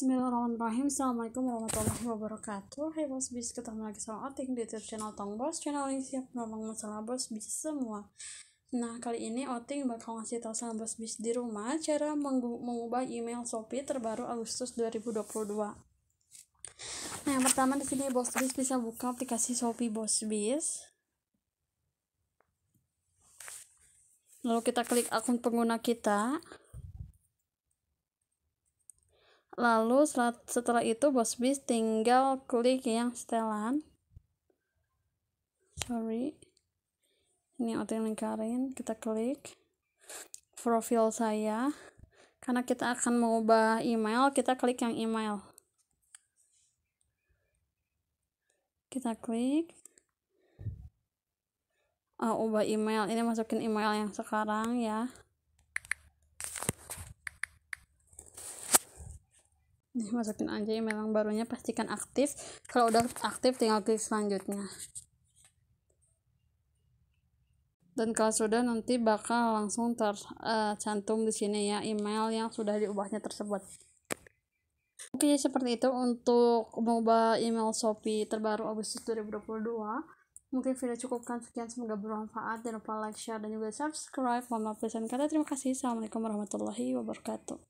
Bismillahirrahmanirrahim Assalamualaikum warahmatullahi wabarakatuh Hai Bos Bis, ketemu lagi sama Otik di YouTube channel Tong Bos Channel ini siap menolong masalah Bos Bis semua Nah, kali ini Otik bakal ngasih tau sama Bos Bis di rumah Cara mengubah email Shopee terbaru Agustus 2022 Nah, yang pertama di sini Bos Bis bisa buka aplikasi Shopee Bos Bis Lalu kita klik akun pengguna kita lalu setelah itu bos bis tinggal klik yang setelan sorry ini auto lingkarin kita klik profil saya karena kita akan mengubah email kita klik yang email kita klik uh, ubah email ini masukin email yang sekarang ya nih masukin aja email yang barunya pastikan aktif kalau udah aktif tinggal klik selanjutnya dan kalau sudah nanti bakal langsung tercantum eh, uh, di sini ya email yang sudah diubahnya tersebut oke okay, seperti itu untuk mengubah email Shopee terbaru Agustus 2022 Mungkin video cukupkan sekian, semoga bermanfaat. Jangan lupa like, share, dan juga subscribe. Mohon maaf, pesan kata. Terima kasih. Assalamualaikum warahmatullahi wabarakatuh.